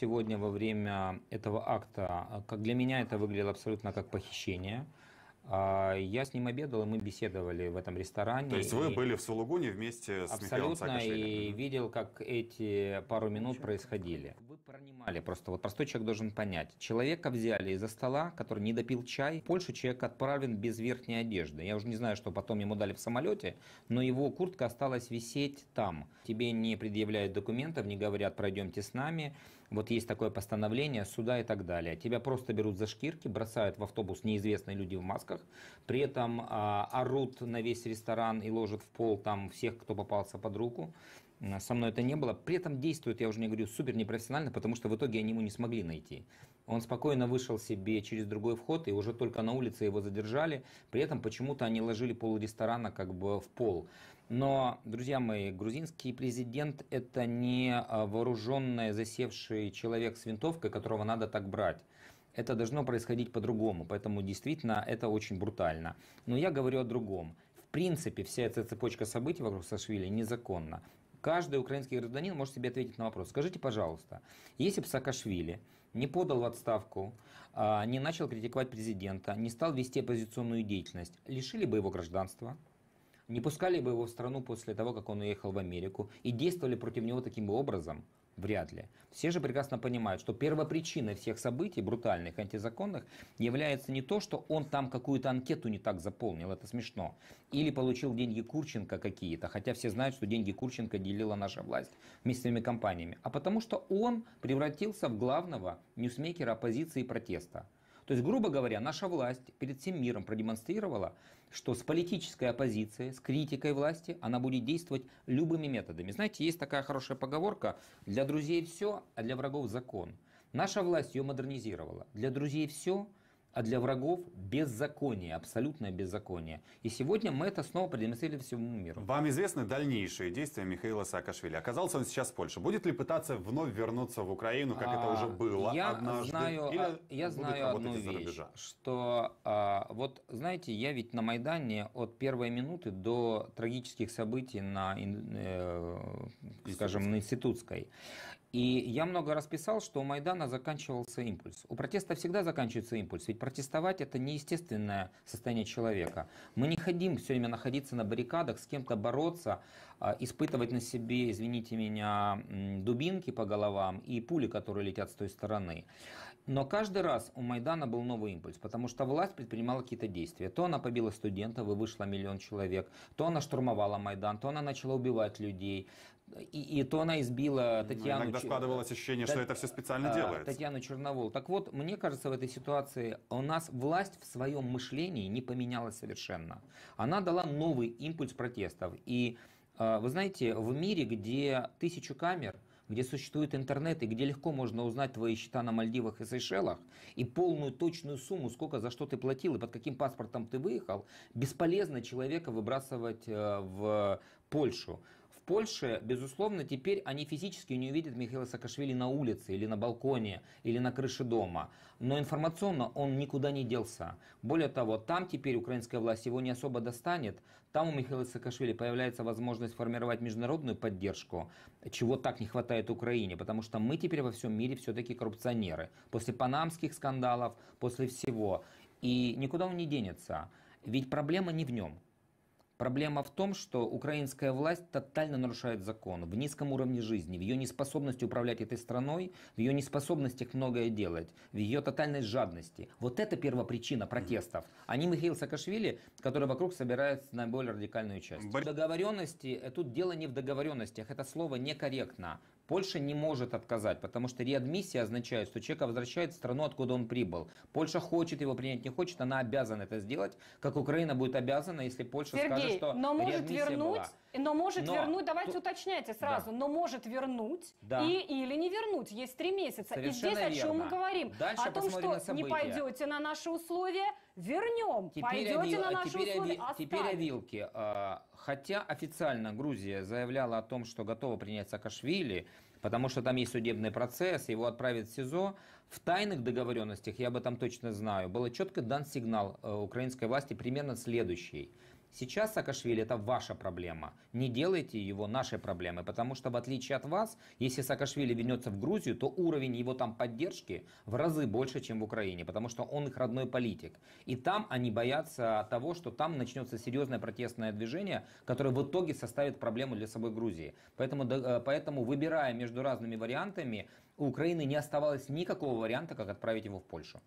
сегодня во время этого акта, как для меня это выглядело абсолютно как похищение. А, я с ним обедал, и мы беседовали в этом ресторане. То есть вы были в Сулугуне вместе с Абсолютно, и видел, как эти пару минут происходили. Вы пронимали просто, вот простой человек должен понять. Человека взяли из-за стола, который не допил чай. В Польшу человек отправлен без верхней одежды. Я уже не знаю, что потом ему дали в самолете, но его куртка осталась висеть там. Тебе не предъявляют документов, не говорят, пройдемте с нами вот есть такое постановление суда и так далее. Тебя просто берут за шкирки, бросают в автобус неизвестные люди в масках, при этом а, орут на весь ресторан и ложат в пол там всех, кто попался под руку. Со мной это не было. При этом действуют, я уже не говорю, супер непрофессионально, потому что в итоге они ему не смогли найти. Он спокойно вышел себе через другой вход, и уже только на улице его задержали. При этом почему-то они ложили пол ресторана как бы в пол. Но, друзья мои, грузинский президент – это не а, вооруженный засевший человек с винтовкой, которого надо так брать это должно происходить по-другому, поэтому действительно это очень брутально. Но я говорю о другом. В принципе, вся эта цепочка событий вокруг Саакашвили незаконна. Каждый украинский гражданин может себе ответить на вопрос. Скажите, пожалуйста, если бы Саакашвили не подал в отставку, а, не начал критиковать президента, не стал вести оппозиционную деятельность, лишили бы его гражданства? Не пускали бы его в страну после того, как он уехал в Америку и действовали против него таким образом – Вряд ли. Все же прекрасно понимают, что первопричиной всех событий, брутальных, антизаконных, является не то, что он там какую-то анкету не так заполнил, это смешно, или получил деньги Курченко какие-то, хотя все знают, что деньги Курченко делила наша власть местными компаниями, а потому что он превратился в главного ньюсмейкера оппозиции и протеста. То есть, грубо говоря, наша власть перед всем миром продемонстрировала, что с политической оппозицией, с критикой власти она будет действовать любыми методами. Знаете, есть такая хорошая поговорка «для друзей все, а для врагов закон». Наша власть ее модернизировала. Для друзей все – а для врагов беззаконие, абсолютное беззаконие. И сегодня мы это снова продемонстрировали всему миру. Вам известны дальнейшие действия Михаила Саакашвили. Оказался он сейчас в Польше. Будет ли пытаться вновь вернуться в Украину, как а, это уже а, было я однажды? Знаю, Или я знаю одну вещь, что а, вот знаете, я ведь на Майдане от первой минуты до трагических событий на, э, скажем, на Институтской. И я много раз писал, что у Майдана заканчивался импульс. У протеста всегда заканчивается импульс. Ведь протестовать – это неестественное состояние человека. Мы не хотим все время находиться на баррикадах, с кем-то бороться, а, испытывать на себе, извините меня, дубинки по головам и пули, которые летят с той стороны. Но каждый раз у Майдана был новый импульс, потому что власть предпринимала какие-то действия. То она побила студентов и вышла миллион человек, то она штурмовала Майдан, то она начала убивать людей, и, и то она избила Татьяну... Иногда складывалось ощущение, Тат... что это все специально а, делается. Татьяну Черновол. Так вот, мне кажется, в этой ситуации у нас власть в своем мышлении не поменялась совершенно. Она дала новый импульс протестов. И а, вы знаете, в мире, где тысячу камер, где существует интернет и где легко можно узнать твои счета на Мальдивах и Сейшелах и полную точную сумму, сколько за что ты платил и под каким паспортом ты выехал, бесполезно человека выбрасывать э, в Польшу. Польше, безусловно, теперь они физически не увидят Михаила Саакашвили на улице или на балконе, или на крыше дома. Но информационно он никуда не делся. Более того, там теперь украинская власть его не особо достанет. Там у Михаила Саакашвили появляется возможность формировать международную поддержку, чего так не хватает Украине, потому что мы теперь во всем мире все-таки коррупционеры. После панамских скандалов, после всего. И никуда он не денется. Ведь проблема не в нем. Проблема в том, что украинская власть тотально нарушает закон в низком уровне жизни, в ее неспособности управлять этой страной, в ее неспособностях многое делать, в ее тотальной жадности. Вот это первопричина протестов, а не Михаил Саакашвили, который вокруг собирает наиболее радикальную часть. Бор... Договоренности, э, тут дело не в договоренностях, это слово некорректно. Польша не может отказать, потому что реадмиссия означает, что человека возвращает в страну, откуда он прибыл. Польша хочет его принять, не хочет, она обязана это сделать, как Украина будет обязана, если Польша Сергей, скажет, что но может вернуть, была. но может но, вернуть, давайте то, уточняйте сразу, да. но может вернуть да. и или не вернуть, есть три месяца. Совершенно и здесь верно. о чем мы говорим? Дальше о том, что не пойдете на наши условия, вернем, теперь пойдете о, на наши теперь условия, о, Теперь о вилке. А, хотя официально Грузия заявляла о том, что готова принять Саакашвили, потому что там есть судебный процесс, его отправят в СИЗО. В тайных договоренностях, я об этом точно знаю, был четко дан сигнал э, украинской власти примерно следующий – Сейчас Саакашвили – это ваша проблема. Не делайте его нашей проблемой, потому что в отличие от вас, если Саакашвили вернется в Грузию, то уровень его там поддержки в разы больше, чем в Украине, потому что он их родной политик. И там они боятся того, что там начнется серьезное протестное движение, которое в итоге составит проблему для собой Грузии. Поэтому, э, поэтому выбирая между разными вариантами, у Украины не оставалось никакого варианта, как отправить его в Польшу.